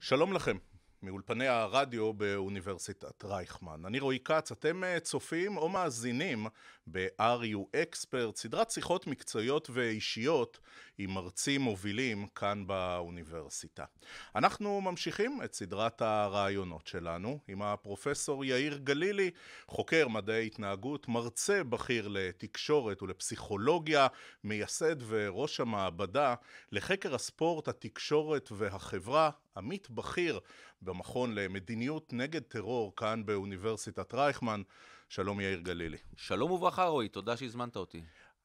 שלום לכם, מאולפני הרדיו באוניברסיטת רייכמן. אני רועי כץ, אתם אה, צופים או מאזינים ב-RU Expert, סדרת שיחות מקצועיות ואישיות עם מרצים מובילים כאן באוניברסיטה. אנחנו ממשיכים את סדרת הרעיונות שלנו עם הפרופסור יאיר גלילי, חוקר מדעי התנהגות, מרצה בכיר לתקשורת ולפסיכולוגיה, מייסד וראש המעבדה לחקר הספורט, התקשורת והחברה, עמית בכיר במכון למדיניות נגד טרור כאן באוניברסיטת רייכמן. שלום יאיר גלילי. שלום וברכה רועי, תודה שהזמנת אותי.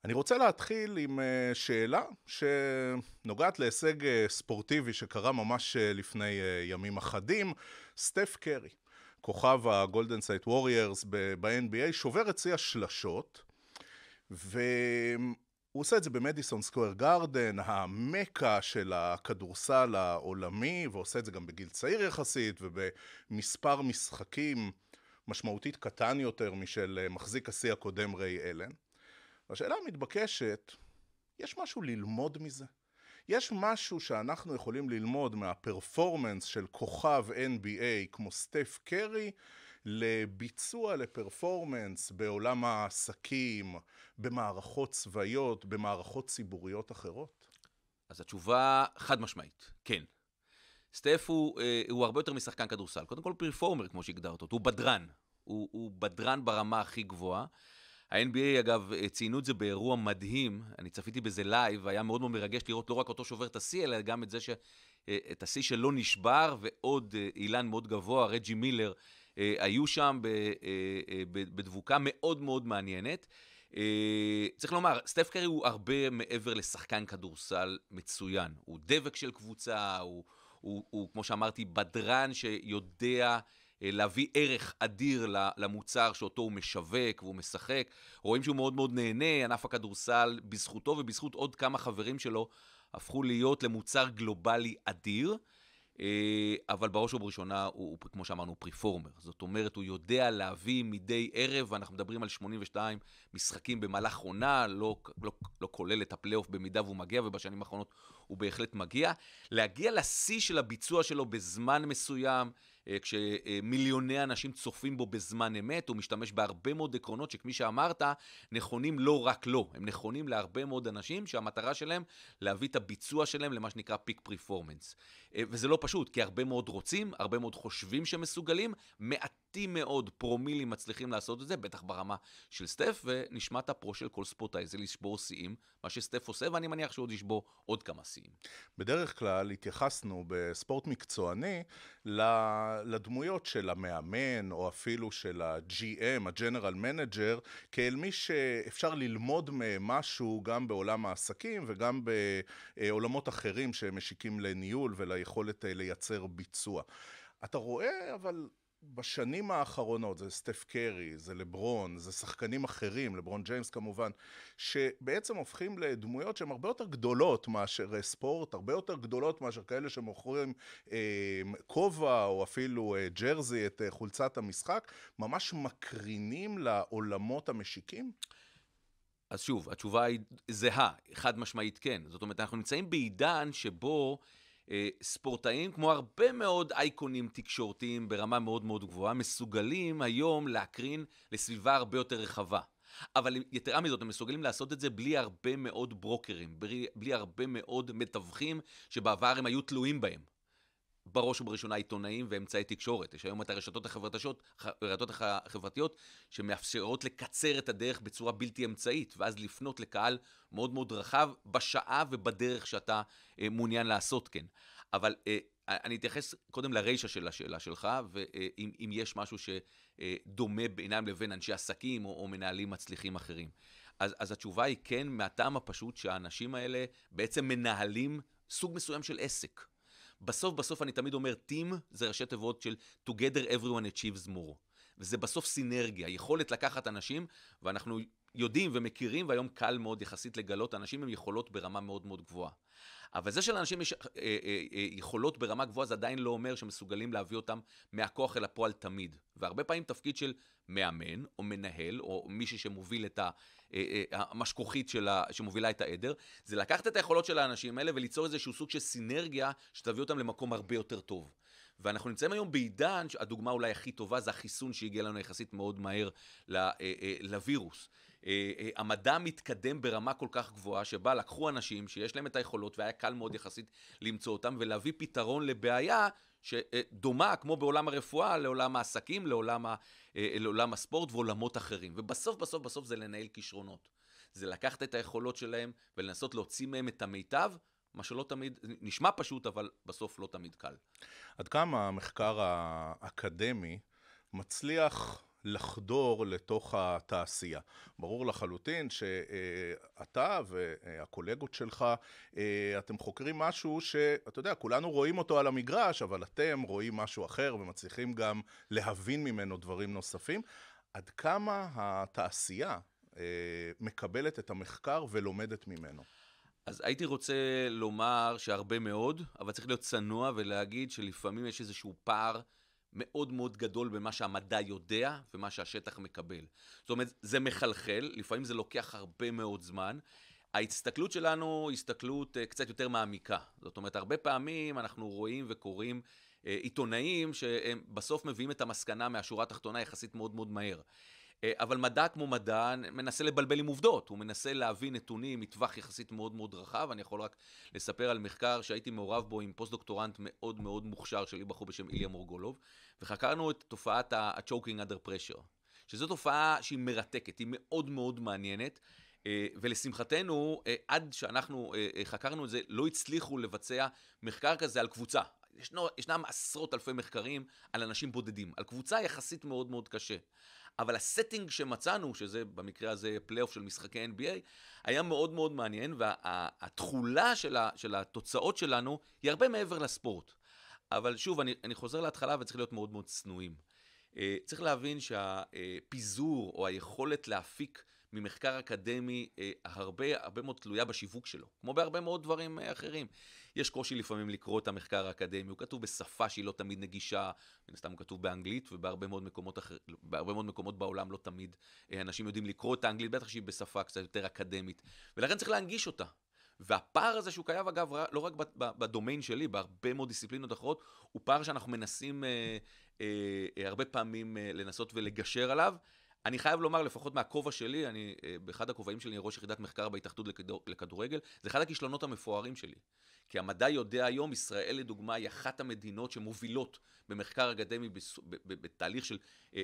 אני רוצה להתחיל עם אה, שאלה שנוגעת להישג אה, ספורטיבי שקרה ממש אה, לפני ימים אחדים, סטף קרי. כוכב הגולדן סייט ווריירס ב-NBA, שובר את שיא השלשות, הוא עושה את זה במדיסון סקוואר גרדן, המקה של הכדורסל העולמי, ועושה את זה גם בגיל צעיר יחסית, ובמספר משחקים משמעותית קטן יותר משל מחזיק השיא הקודם ריי אלן. והשאלה המתבקשת, יש משהו ללמוד מזה? יש משהו שאנחנו יכולים ללמוד מהפרפורמנס של כוכב NBA כמו סטף קרי, לביצוע, לפרפורמנס בעולם העסקים, במערכות צבאיות, במערכות ציבוריות אחרות? אז התשובה חד משמעית, כן. סטף הוא, אה, הוא הרבה יותר משחקן כדורסל. קודם כל פרפורמר, כמו שהגדרת אותו, הוא בדרן. הוא, הוא בדרן ברמה הכי גבוהה. ה-NBA, אגב, אה, ציינו את זה באירוע מדהים, אני צפיתי בזה לייב, והיה מאוד מאוד מרגש לראות לא רק אותו שובר את השיא, אלא גם את זה ש... אה, את השיא שלא נשבר, ועוד אה, אילן מאוד גבוה, רג'י מילר, היו שם בדבוקה מאוד מאוד מעניינת. צריך לומר, סטף קרי הוא הרבה מעבר לשחקן כדורסל מצוין. הוא דבק של קבוצה, הוא, הוא, הוא כמו שאמרתי, בדרן שיודע... אה, להביא ערך אדיר למוצר שאותו הוא משווק והוא משחק. רואים שהוא מאוד מאוד נהנה, ענף הכדורסל בזכותו ובזכות עוד כמה חברים שלו הפכו להיות למוצר גלובלי אדיר. אה, אבל בראש ובראשונה, הוא, הוא, כמו שאמרנו, הוא פריפורמר. זאת אומרת, הוא יודע להביא מדי ערב, ואנחנו מדברים על 82 משחקים במהלך עונה, לא, לא, לא כולל את הפלייאוף במידה והוא מגיע, ובשנים האחרונות הוא בהחלט מגיע. להגיע לשיא של הביצוע שלו בזמן מסוים, אה, כשמיליוני אנשים צופים בו בזמן אמת, הוא משתמש בהרבה מאוד עקרונות שכפי שאמרת, נכונים לא רק לו, הם נכונים להרבה מאוד אנשים שהמטרה שלהם להביא את הביצוע שלהם למה שנקרא פיק פריפורמנס. אה, וזה לא פשוט, כי הרבה מאוד רוצים, הרבה מאוד חושבים שמסוגלים, מעט מעטים מאוד פרומילים מצליחים לעשות את זה, בטח ברמה של סטף, ונשמע את הפרו של כל ספורטאי, זה לשבור שיאים, מה שסטף עושה, ואני מניח שהוא עוד ישבור עוד כמה שיאים. בדרך כלל התייחסנו בספורט מקצועני לדמויות של המאמן, או אפילו של ה-GM, ה-General Manager, כאל מי שאפשר ללמוד מהם משהו גם בעולם העסקים וגם בעולמות אחרים שמשיקים לניהול וליכולת לייצר ביצוע. אתה רואה אבל בשנים האחרונות, זה סטף קרי, זה לברון, זה שחקנים אחרים, לברון ג'יימס כמובן, שבעצם הופכים לדמויות שהן הרבה יותר גדולות מאשר ספורט, הרבה יותר גדולות מאשר כאלה שמוכרים אה, כובע או אפילו אה, ג'רזי, את אה, חולצת המשחק, ממש מקרינים לעולמות המשיקים? אז שוב, התשובה היא זהה, חד משמעית כן. זאת אומרת, אנחנו נמצאים בעידן שבו... אה, ספורטאים, כמו הרבה מאוד אייקונים תקשורתיים ברמה מאוד מאוד גבוהה, מסוגלים היום להקרין לסביבה הרבה יותר רחבה. אבל יתרה מזאת, הם מסוגלים לעשות את זה בלי הרבה מאוד ברוקרים, בלי, בלי הרבה מאוד מתווכים שבעבר הם היו תלויים בהם. בראש ובראשונה עיתונאים ואמצעי תקשורת. יש היום את הרשתות החברתיות, הרשתות החברתיות שמאפשרות לקצר את הדרך בצורה בלתי אמצעית, ואז לפנות לקהל מאוד מאוד רחב בשעה ובדרך שאתה אה, מעוניין לעשות כן. אבל אה, אני אתייחס קודם לרישה של השאלה שלך, ואם אה, יש משהו שדומה בינם לבין אנשי עסקים או, או מנהלים מצליחים אחרים. אז, אז התשובה היא כן, מהטעם הפשוט שהאנשים האלה בעצם מנהלים סוג מסוים של עסק. בסוף בסוף אני תמיד אומר, Team זה ראשי תיבות של Together Everyone Achieves More. וזה בסוף סינרגיה, יכולת לקחת אנשים, ואנחנו יודעים ומכירים, והיום קל מאוד יחסית לגלות אנשים עם יכולות ברמה מאוד מאוד גבוהה. אבל זה שלאנשים יש אה, אה, אה, יכולות ברמה גבוהה, זה עדיין לא אומר שמסוגלים להביא אותם מהכוח אל הפועל תמיד. והרבה פעמים תפקיד של מאמן, או מנהל, או מישהי שמוביל את ה... אה, אה, המשכוכית שלה, שמובילה את העדר, זה לקחת את היכולות של האנשים האלה וליצור איזשהו סוג של סינרגיה שתביא אותם למקום הרבה יותר טוב. ואנחנו נמצאים היום בעידן, הדוגמה אולי הכי טובה זה החיסון שהגיע לנו יחסית מאוד מהר אה, אה, לווירוס. אה, המדע מתקדם ברמה כל כך גבוהה, שבה לקחו אנשים שיש להם את היכולות, והיה קל מאוד יחסית למצוא אותם, ולהביא פתרון לבעיה שדומה, כמו בעולם הרפואה, לעולם העסקים, לעולם, לעולם הספורט ועולמות אחרים. ובסוף, בסוף, בסוף זה לנהל כישרונות. זה לקחת את היכולות שלהם ולנסות להוציא מהם את המיטב, מה שלא תמיד, נשמע פשוט, אבל בסוף לא תמיד קל. עד כמה המחקר האקדמי מצליח לחדור לתוך התעשייה. ברור לחלוטין שאתה והקולגות שלך, אה, אתם חוקרים משהו שאתה יודע, כולנו רואים אותו על המגרש, אבל אתם רואים משהו אחר ומצליחים גם להבין ממנו דברים נוספים. עד כמה התעשייה אה, מקבלת את המחקר ולומדת ממנו? אז הייתי רוצה לומר שהרבה מאוד, אבל צריך להיות צנוע ולהגיד שלפעמים יש איזשהו פער מאוד מאוד גדול במה שהמדע יודע ומה שהשטח מקבל. זאת אומרת, זה מחלחל, לפעמים זה לוקח הרבה מאוד זמן. ההסתכלות שלנו היא הסתכלות אה, קצת יותר מעמיקה. זאת אומרת, הרבה פעמים אנחנו רואים וקוראים אה, עיתונאים שהם בסוף מביאים את המסקנה מהשורה התחתונה יחסית מאוד מאוד מהר. אה, אבל מדע כמו מדע מנסה לבלבל עם עובדות, הוא מנסה להביא נתונים מטווח יחסית מאוד מאוד רחב, אני יכול רק לספר על מחקר שהייתי מעורב בו עם פוסט-דוקטורנט מאוד מאוד מוכשר שלי, בחור בשם איליה מורגולוב, וחקרנו את תופעת ה-choking under pressure, שזו תופעה שהיא מרתקת, היא מאוד מאוד מעניינת. אה, ולשמחתנו, אה, עד שאנחנו חקרנו את זה, לא הצליחו לבצע מחקר כזה על קבוצה. ישנו, ישנם עשרות אלפי מחקרים על אנשים בודדים, על קבוצה יחסית מאוד מאוד קשה. אבל הסטינג שמצאנו, שזה במקרה הזה פלייאוף של משחקי NBA, היה מאוד מאוד מעניין, והתכולה וה, של, של התוצאות שלנו היא הרבה מעבר לספורט. אבל שוב, אני, אני חוזר להתחלה וצריך להיות מאוד מאוד צנועים. אה, צריך להבין שהפיזור או היכולת להפיק ממחקר אקדמי אה, הרבה, הרבה מאוד תלויה בשיווק שלו, כמו בהרבה מאוד דברים אה, אחרים. יש קושי לפעמים לקרוא את המחקר האקדמי, הוא כתוב בשפה שהיא לא תמיד נגישה, מן הסתם הוא כתוב באנגלית, ובהרבה מאוד מקומות, אחר, מאוד מקומות בעולם לא תמיד אה, אנשים יודעים לקרוא את האנגלית, בטח שהיא בשפה קצת יותר אקדמית, ולכן צריך להנגיש אותה. והפער הזה שהוא קיים, אגב, לא רק בדומיין שלי, בהרבה מאוד דיסציפלינות אחרות, הוא פער שאנחנו מנסים אה, אה, הרבה פעמים אה, לנסות ולגשר עליו. אני חייב לומר, לפחות מהכובע שלי, אני, אה, באחד הכובעים שלי, אני ראש יחידת מחקר בהתאחדות לכדור, לכדורגל, זה אחד הכישלונות המפוארים שלי. כי המדע יודע היום, ישראל לדוגמה היא אחת המדינות שמובילות במחקר אקדמי בתהליך של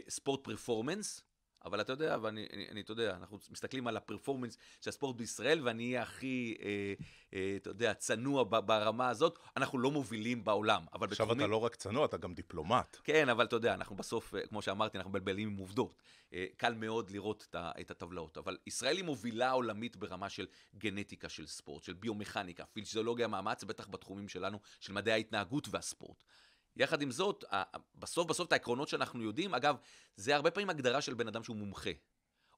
ספורט אה, פרפורמנס, אבל אתה יודע, ואני, אני, אני, אתה יודע, אנחנו מסתכלים על הפרפורמנס של הספורט בישראל, ואני אהיה הכי, אה, אה, אתה יודע, צנוע ב, ברמה הזאת, אנחנו לא מובילים בעולם. אבל עכשיו בתחומים... אתה לא רק צנוע, אתה גם דיפלומט. כן, אבל אתה יודע, אנחנו בסוף, אה, כמו שאמרתי, אנחנו מבלבלים עם עובדות. אה, קל מאוד לראות את, את הטבלאות, אבל ישראל היא מובילה עולמית ברמה של גנטיקה של ספורט, של ביומכניקה, פיזיולוגיה, מאמץ, בטח בתחומים שלנו, של מדעי ההתנהגות והספורט. יחד עם זאת, בסוף בסוף את העקרונות שאנחנו יודעים, אגב, זה הרבה פעמים הגדרה של בן אדם שהוא מומחה.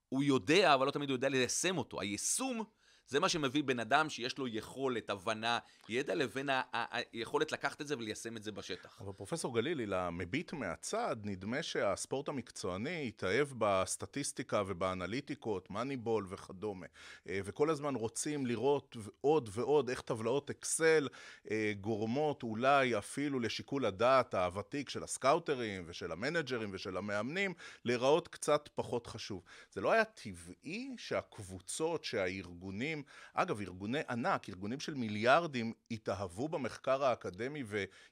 הוא יודע, אבל לא תמיד הוא יודע ליישם אותו. היישום זה מה שמביא בן אדם שיש לו יכולת, הבנה, ידע, לבין היכולת לקחת את זה וליישם את זה בשטח. אבל פרופסור גלילי, למביט מהצד, נדמה שהספורט המקצועני התאהב בסטטיסטיקה ובאנליטיקות, מאניבול וכדומה. אה, וכל הזמן רוצים לראות עוד ועוד איך טבלאות אקסל אה, גורמות אולי אפילו לשיקול הדעת הוותיק של הסקאוטרים ושל המנג'רים ושל המאמנים, להיראות קצת פחות חשוב. זה לא היה טבעי שהקבוצות, שהארגונים, אנשים, אגב, ארגוני ענק, ארגונים של מיליארדים, יתאהבו במחקר האקדמי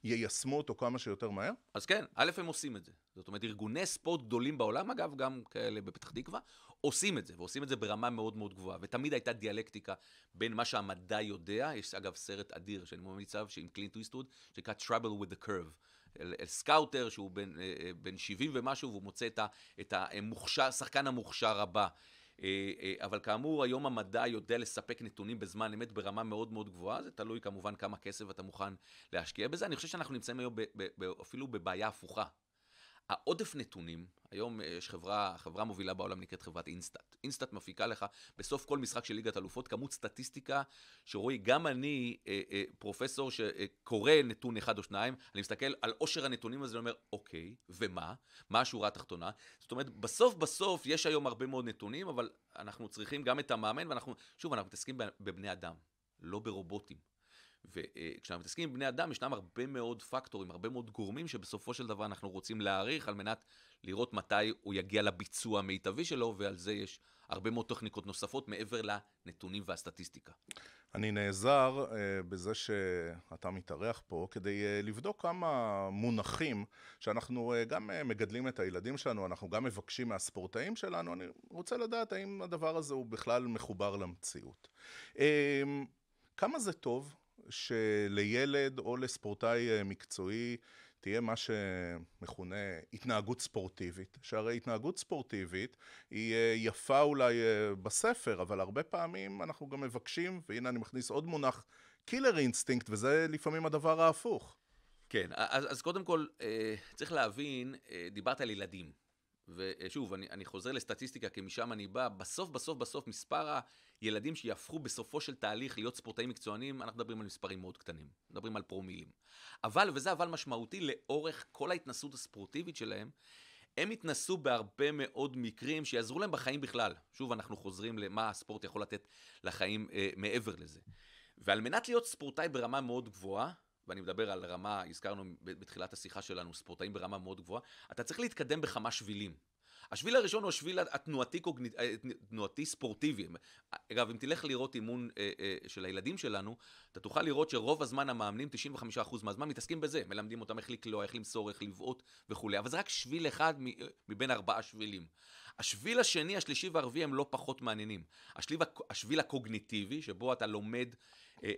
ויישמו אותו כמה שיותר מהר? אז כן, א', הם עושים את זה. זאת אומרת, ארגוני ספורט גדולים בעולם, אגב, גם כאלה בפתח תקווה, עושים את זה, ועושים את זה ברמה מאוד מאוד גבוהה. ותמיד הייתה דיאלקטיקה בין מה שהמדע יודע, יש אגב סרט אדיר שאני ממליץ עליו, עם קלינט ויסטוד, שנקרא Trouble with the Curve. אל, אל סקאוטר שהוא בן, אה, אה, בן 70 ומשהו, והוא מוצא את, אה, השחקן המוכשר הבא. אה, אה, אבל כאמור, היום המדע יודע לספק נתונים בזמן אמת ברמה מאוד מאוד גבוהה, זה תלוי כמובן כמה כסף אתה מוכן להשקיע בזה. אני חושב שאנחנו נמצאים היום אפילו בבעיה הפוכה. העודף נתונים, היום אה, יש חברה, חברה מובילה בעולם נקראת חברת אינסטאט. אינסטאט מפיקה לך בסוף כל משחק של ליגת אלופות כמות סטטיסטיקה, שרואי, גם אני אה, אה, פרופסור שקורא נתון אחד או שניים, אני מסתכל על עושר הנתונים הזה ואומר, אוקיי, ומה? מה השורה התחתונה? זאת אומרת, בסוף בסוף יש היום הרבה מאוד נתונים, אבל אנחנו צריכים גם את המאמן, ואנחנו, שוב, אנחנו מתעסקים בבני אדם, לא ברובוטים. וכשאנחנו מתעסקים עם בני אדם, ישנם הרבה מאוד פקטורים, הרבה מאוד גורמים שבסופו של דבר אנחנו רוצים להעריך על מנת לראות מתי הוא יגיע לביצוע המיטבי שלו, ועל זה יש הרבה מאוד טכניקות נוספות מעבר לנתונים והסטטיסטיקה. אני נעזר uh, בזה שאתה מתארח פה כדי uh, לבדוק כמה מונחים שאנחנו uh, גם uh, מגדלים את הילדים שלנו, אנחנו גם מבקשים מהספורטאים שלנו, אני רוצה לדעת האם הדבר הזה הוא בכלל מחובר למציאות. כמה זה טוב שלילד או לספורטאי אה, מקצועי תהיה מה שמכונה התנהגות ספורטיבית. שהרי התנהגות ספורטיבית היא אה, יפה אולי אה, בספר, אבל הרבה פעמים אנחנו גם מבקשים, והנה אני מכניס עוד מונח, קילר אינסטינקט, וזה לפעמים הדבר ההפוך. כן, אז, אז קודם כל, צריך להבין, דיברת על ילדים. ושוב, אני, אני חוזר לסטטיסטיקה, כי משם אני בא, בסוף, בסוף, בסוף, מספר ה... ילדים שיהפכו בסופו של תהליך להיות ספורטאים מקצוענים, אנחנו מדברים על מספרים מאוד קטנים, מדברים על פרומילים. אבל, וזה אבל משמעותי, לאורך כל ההתנסות הספורטיבית שלהם, הם התנסו בהרבה מאוד מקרים שיעזרו להם בחיים בכלל. שוב, אנחנו חוזרים למה הספורט יכול לתת לחיים אה, מעבר לזה. ועל מנת להיות ספורטאי ברמה מאוד גבוהה, ואני מדבר על רמה, הזכרנו בתחילת השיחה שלנו, ספורטאים ברמה מאוד גבוהה, אתה צריך להתקדם בכמה שבילים. השביל הראשון הוא השביל התנועתי-ספורטיבי. התנועתי אה, אגב, אם תלך לראות אימון אה, אה, של הילדים שלנו, אתה תוכל לראות שרוב הזמן המאמנים, 95% מהזמן, מתעסקים בזה. מלמדים אותם איך לקלוע, איך למסור, איך לבעוט וכולי. אבל זה רק שביל אחד אה, מבין ארבעה שבילים. השביל השני, השלישי והרביעי הם לא פחות מעניינים. השביל, השביל הקוגניטיבי, שבו אתה לומד אה,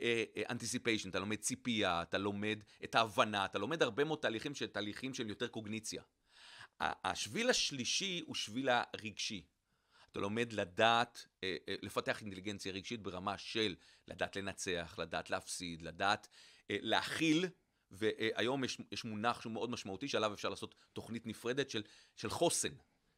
anticipation, אתה לומד ציפייה, אתה לומד את ההבנה, אתה לומד הרבה מאוד תהליכים, תהליכים של יותר קוגניציה. השביל השלישי הוא שביל הרגשי. אתה לומד לדעת, אה, אה, לפתח אינטליגנציה רגשית ברמה של לדעת לנצח, לדעת להפסיד, לדעת אה, להכיל, והיום יש, יש מונח שהוא מאוד משמעותי שעליו אפשר לעשות תוכנית נפרדת של, של חוסן,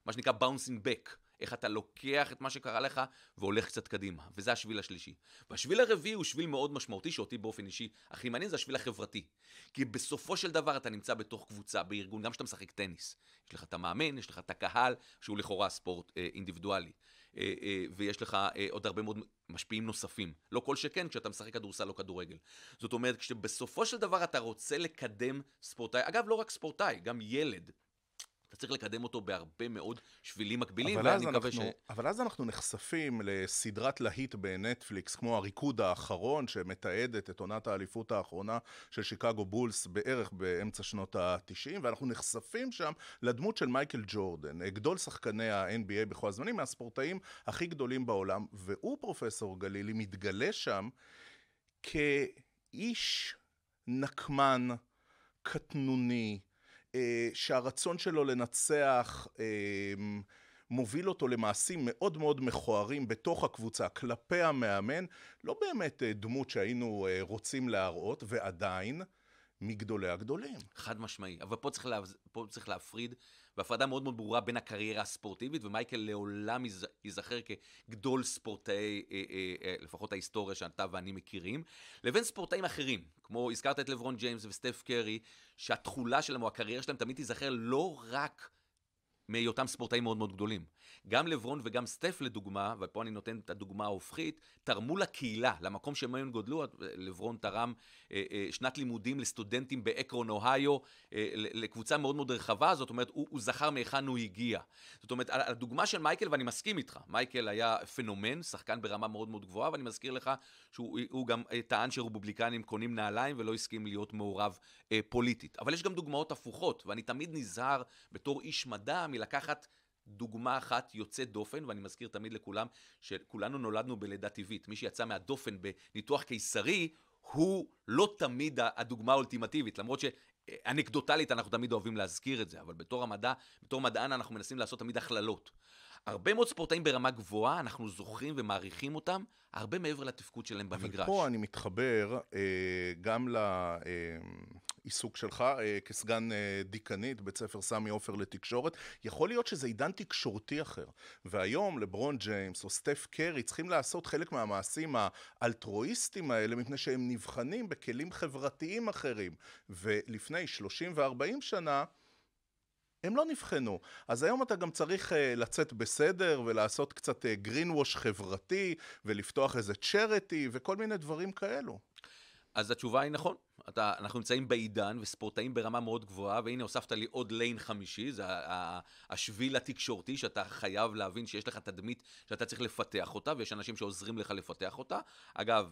מה שנקרא bouncing back. איך אתה לוקח את מה שקרה לך והולך קצת קדימה, וזה השביל השלישי. והשביל הרביעי הוא שביל מאוד משמעותי, שאותי באופן אישי הכי מעניין, זה השביל החברתי. כי בסופו של דבר אתה נמצא בתוך קבוצה, בארגון, גם כשאתה משחק טניס. יש לך את המאמן, יש לך את הקהל, שהוא לכאורה ספורט אה, אינדיבידואלי. אה, אה, ויש לך אה, עוד הרבה מאוד משפיעים נוספים. לא כל שכן כשאתה משחק כדורסל או כדורגל. זאת אומרת, כשבסופו של דבר אתה רוצה לקדם ספורטאי, אגב, לא רק ספורטאי, גם ילד, אתה צריך לקדם אותו בהרבה מאוד שבילים מקבילים, ואני מקווה ש... אבל אז אנחנו נחשפים לסדרת להיט בנטפליקס, כמו הריקוד האחרון, שמתעדת את עונת האליפות האחרונה של שיקגו בולס בערך באמצע שנות ה-90, ואנחנו נחשפים שם לדמות של מייקל ג'ורדן, גדול שחקני ה-NBA בכל הזמנים, מהספורטאים הכי גדולים בעולם, והוא, פרופסור גלילי, מתגלה שם כאיש נקמן, קטנוני, אה, שהרצון שלו לנצח אה, מוביל אותו למעשים מאוד מאוד מכוערים בתוך הקבוצה, כלפי המאמן, לא באמת אה, דמות שהיינו רוצים להראות, ועדיין מגדולי הגדולים. חד משמעי, אבל פה צריך, לה... פה צריך להפריד והפרדה מאוד מאוד ברורה בין הקריירה הספורטיבית, ומייקל לעולם ייזכר כגדול ספורטאי, אה, אה, אה, לפחות ההיסטוריה שאתה ואני מכירים, לבין ספורטאים אחרים, כמו הזכרת את לברון ג'יימס וסטף קרי, שהתכולה שלהם או הקריירה שלהם תמיד תיזכר לא רק מהיותם ספורטאים מאוד מאוד גדולים, גם לברון וגם סטף לדוגמה, ופה אני נותן את הדוגמה ההופכית, תרמו לקהילה, למקום שהם היום גודלו, אה, לברון תרם אה, אה, שנת לימודים לסטודנטים באקרון, אוהיו, לקבוצה מאוד מאוד רחבה, זאת אומרת, הוא, הוא זכר מהיכן הוא הגיע. זאת אומרת, הדוגמה של מייקל, ואני מסכים איתך, מייקל היה פנומן, שחקן ברמה מאוד מאוד גבוהה, ואני מזכיר לך שהוא גם טען שרובובליקנים קונים נעליים ולא הסכים להיות מעורב פוליטית. אבל יש גם דוגמאות הפוכות, ואני תמיד נזהר בתור איש מדע מלקחת דוגמה אחת יוצאת דופן, ואני מזכיר תמיד לכולם, שכולנו נולדנו בלידה טבעית. מי שיצא מהדופן בניתוח קיסרי, הוא לא תמיד הדוגמה האולטימטיבית, למרות ש... אנקדוטלית אנחנו תמיד אוהבים להזכיר את זה, אבל בתור המדע, בתור מדען אנחנו מנסים לעשות תמיד הכללות. הרבה מאוד ספורטאים ברמה גבוהה, אנחנו זוכרים ומעריכים אותם, הרבה מעבר לתפקוד שלהם במגרש. אבל פה אני מתחבר אה, גם לעיסוק שלך אה, כסגן אה, דיקנית, בית ספר סמי עופר לתקשורת. יכול להיות שזה עידן תקשורתי אחר, והיום לברון ג'יימס או סטף קרי צריכים לעשות חלק מהמעשים האלטרואיסטיים האלה, מפני שהם נבחנים בכלים חברתיים אחרים. ולפני 30 ו-40 שנה, הם לא נבחנו. אז היום אתה גם צריך uh, לצאת בסדר ולעשות קצת גרין uh, ווש חברתי ולפתוח איזה צ'רטי וכל מיני דברים כאלו. אז התשובה היא נכון. אתה, אנחנו נמצאים בעידן, וספורטאים ברמה מאוד גבוהה, והנה הוספת לי עוד ליין חמישי, זה השביל התקשורתי, שאתה חייב להבין שיש לך תדמית שאתה צריך לפתח אותה, ויש אנשים שעוזרים לך לפתח אותה. אגב,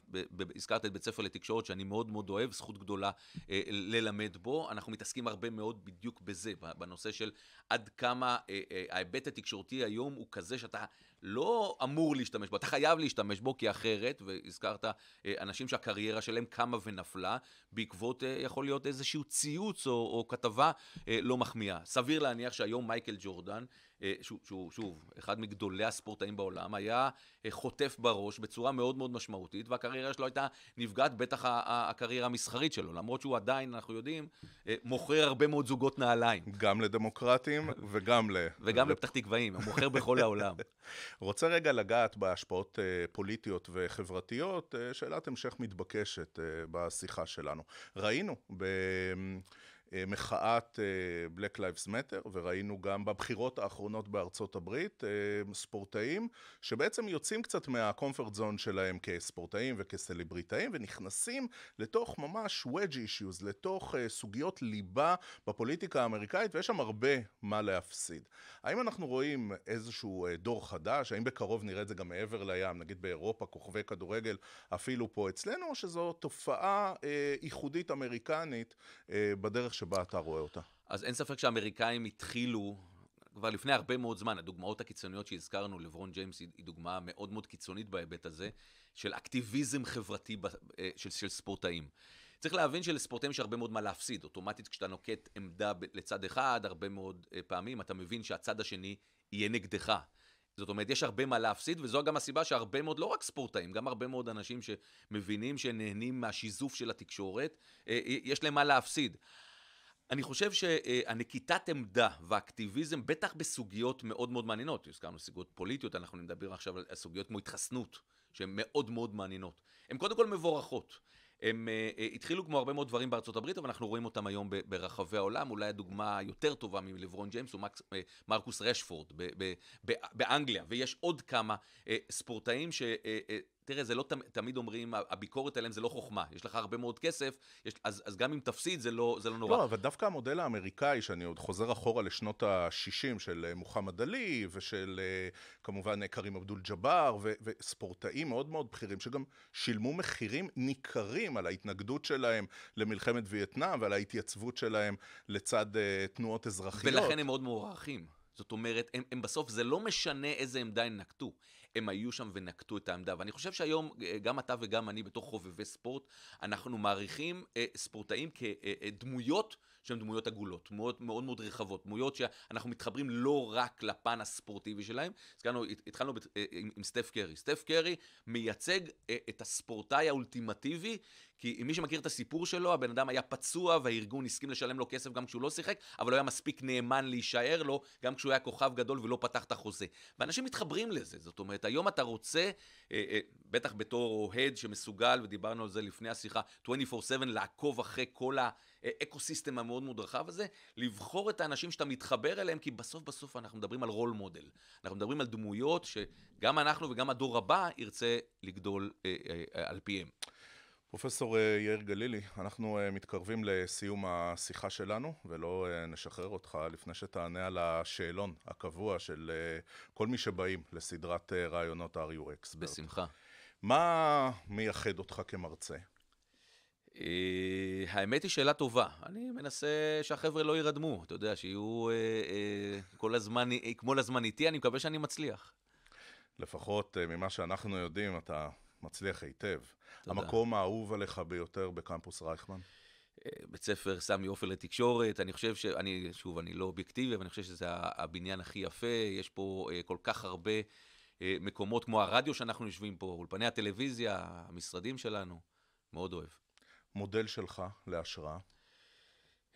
הזכרת את בית ספר לתקשורת, שאני מאוד מאוד אוהב, זכות גדולה אה, ללמד בו. אנחנו מתעסקים הרבה מאוד בדיוק בזה, בנושא של עד כמה אה, אה, ההיבט התקשורתי היום הוא כזה שאתה... לא אמור להשתמש בו, אתה חייב להשתמש בו, כי אחרת, והזכרת אה, אנשים שהקריירה שלהם קמה ונפלה, בעקבות, אה, יכול להיות איזשהו ציוץ או, או כתבה אה, לא מחמיאה. סביר להניח שהיום מייקל ג'ורדן אה, שהוא שוב, אחד מגדולי הספורטאים בעולם, היה אה, חוטף בראש בצורה מאוד מאוד משמעותית, והקריירה שלו הייתה נפגעת, בטח הקריירה המסחרית שלו, למרות שהוא עדיין, אנחנו יודעים, אה, מוכר הרבה מאוד זוגות נעליים. גם לדמוקרטים וגם ל... וגם לפתח תקוואים, הוא מוכר בכל העולם. רוצה רגע לגעת בהשפעות פוליטיות וחברתיות, שאלת המשך מתבקשת בשיחה שלנו. ראינו ב... אה, מחאת אה, Black Lives Matter, וראינו גם בבחירות האחרונות בארצות הברית אה, ספורטאים שבעצם יוצאים קצת מהקומפרט זון שלהם כספורטאים וכסלבריטאים ונכנסים לתוך ממש wedge issues, לתוך סוגיות ליבה בפוליטיקה האמריקאית ויש שם הרבה מה להפסיד. האם אנחנו רואים איזשהו דור חדש? האם בקרוב נראה את זה גם מעבר לים, נגיד באירופה, כוכבי כדורגל, אפילו פה אצלנו, או שזו תופעה ייחודית אמריקנית בדרך שבה אתה רואה אותה? אז אין ספק שהאמריקאים התחילו כבר לפני הרבה מאוד זמן, הדוגמאות הקיצוניות שהזכרנו, לברון ג'יימס היא דוגמה מאוד מאוד קיצונית בהיבט הזה, של אקטיביזם חברתי אה, של, של ספורטאים. צריך להבין שלספורטאים יש הרבה מאוד מה להפסיד. אוטומטית כשאתה נוקט עמדה לצד אחד, הרבה מאוד אה, פעמים אתה מבין שהצד השני יהיה נגדך. זאת אומרת, יש הרבה מה להפסיד, וזו גם הסיבה שהרבה מאוד, לא רק ספורטאים, גם הרבה מאוד אנשים שמבינים שנהנים מהשיזוף של התקשורת, אה, יש להם מה להפסיד. אני חושב שהנקיטת עמדה והאקטיביזם, בטח בסוגיות מאוד מאוד מעניינות, הזכרנו סוגיות פוליטיות, אנחנו נדבר עכשיו על סוגיות כמו התחסנות, שהן מאוד מאוד מעניינות. הן קודם כל מבורכות. הם uh, אה, אה, התחילו כמו הרבה מאוד דברים בארצות הברית, אבל אנחנו רואים אותם היום ברחבי העולם. אולי הדוגמה היותר טובה מלברון ג'יימס הוא מקס, uh, מרקוס רשפורד באנגליה, ויש עוד כמה uh, ספורטאים ש... Uh, uh, תראה, זה לא תמיד אומרים, הביקורת עליהם זה לא חוכמה, יש לך הרבה מאוד כסף, יש, אז, אז גם אם תפסיד זה לא, זה לא נורא. לא, אבל דווקא המודל האמריקאי, שאני עוד חוזר אחורה לשנות ה-60 של אה, מוחמד עלי, ושל אה, כמובן אה, כרים אבדול ג'באר, וספורטאים מאוד מאוד בכירים, שגם שילמו מחירים ניכרים על ההתנגדות שלהם למלחמת וייטנאם ועל ההתייצבות שלהם לצד uh, תנועות אזרחיות. ולכן הם מאוד מוערכים. זאת אומרת, הם, הם בסוף, זה לא משנה איזה עמדה הם נקטו. הם היו שם ונקטו את העמדה. ואני חושב שהיום, אה, גם אתה וגם אני, בתור חובבי ספורט, אנחנו מעריכים אה, ספורטאים כדמויות אה, שהן דמויות עגולות, דמויות מאוד מאוד רחבות, דמויות שאנחנו מתחברים לא רק לפן הספורטיבי שלהם. התחלנו, התחלנו עם סטף קרי. סטף קרי מייצג את הספורטאי האולטימטיבי כי מי שמכיר את הסיפור שלו, הבן אדם היה פצוע והארגון הסכים לשלם לו כסף גם כשהוא לא שיחק, אבל לא היה מספיק נאמן להישאר לו, גם כשהוא היה כוכב גדול ולא פתח את החוזה. ואנשים מתחברים לזה, זאת אומרת, היום אתה רוצה, אה, אה, בטח בתור אוהד שמסוגל, ודיברנו על זה לפני השיחה, 24/7, לעקוב אחרי כל האקו-סיסטם המאוד מאוד רחב הזה, לבחור את האנשים שאתה מתחבר אליהם, כי בסוף בסוף אנחנו מדברים על רול מודל. אנחנו מדברים על דמויות שגם אנחנו וגם הדור הבא ירצה לגדול אה, אה, אה, על פיהם. פרופסור אה, יאיר גלילי, אנחנו אה, מתקרבים לסיום השיחה שלנו, ולא אה, נשחרר אותך לפני שתענה על השאלון הקבוע של כל מי שבאים לסדרת רעיונות אקספרט. בשמחה. מה מייחד אותך כמרצה? האמת היא שאלה טובה. אני מנסה שהחבר'ה לא יירדמו, אתה יודע, שיהיו כל הזמן, כמו לזמן איתי, אני מקווה שאני מצליח. לפחות ממה שאנחנו יודעים, אתה מצליח היטב. תודה. המקום האהוב עליך ביותר בקמפוס רייכמן? אה, בית ספר סמי עופר לתקשורת, אני חושב ש... אני, שוב, אני לא אובייקטיבי, אבל אני חושב שזה הבניין הכי יפה, יש פה אה, כל כך הרבה אה, מקומות כמו הרדיו שאנחנו יושבים פה, אולפני הטלוויזיה, המשרדים שלנו, מאוד אוהב. מודל שלך להשראה?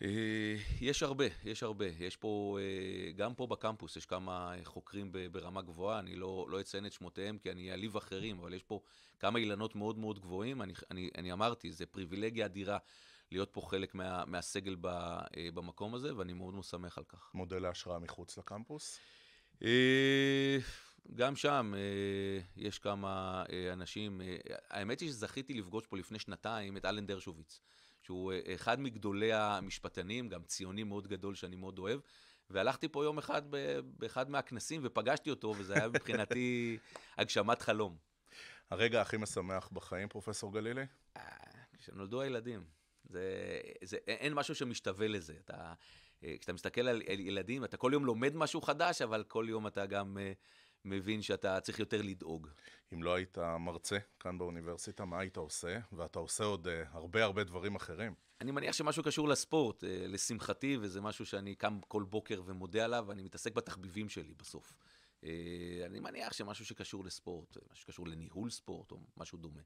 אה, יש הרבה, יש הרבה. יש פה, אה, גם פה בקמפוס יש כמה חוקרים ברמה גבוהה, אני לא, לא אציין את שמותיהם כי אני אעליב אחרים, אבל יש פה כמה אילנות מאוד מאוד גבוהים. אני, אני, אני אמרתי, זה פריבילגיה אדירה להיות פה חלק מה, מהסגל ב, אה, במקום הזה, ואני מאוד מאוד שמח על כך. מודל ההשראה מחוץ לקמפוס? גם שם יש כמה אנשים. האמת היא שזכיתי לפגוש פה לפני שנתיים את אלן דרשוביץ. שהוא אה, אחד מגדולי המשפטנים, גם ציוני מאוד גדול שאני מאוד אוהב. והלכתי פה יום אחד באחד מהכנסים ופגשתי אותו, וזה היה מבחינתי הגשמת חלום. הרגע הכי משמח בחיים, פרופסור גלילי? אה, כשנולדו הילדים. זה, זה, אין משהו שמשתווה לזה. אתה, אה, כשאתה מסתכל על, ילדים, אתה כל יום לומד משהו חדש, אבל כל יום אתה גם... מבין שאתה צריך יותר לדאוג. אם לא היית מרצה כאן באוניברסיטה, מה היית עושה? ואתה עושה עוד uh, הרבה הרבה דברים אחרים. אני מניח שמשהו קשור לספורט, uh, לשמחתי, וזה משהו שאני קם כל בוקר ומודה עליו, ואני מתעסק בתחביבים שלי בסוף. Uh, אני מניח שמשהו שקשור לספורט, משהו שקשור לניהול ספורט או משהו דומה.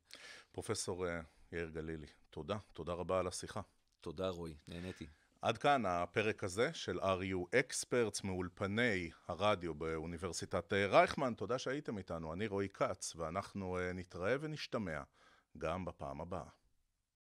פרופסור uh, יאיר גלילי, תודה. תודה רבה על השיחה. תודה, רועי. נהניתי. עד כאן הפרק הזה של RU Experts מאולפני הרדיו באוניברסיטת אה, רייכמן. תודה שהייתם איתנו, אני רועי כץ, ואנחנו אה, נתראה ונשתמע גם בפעם הבאה.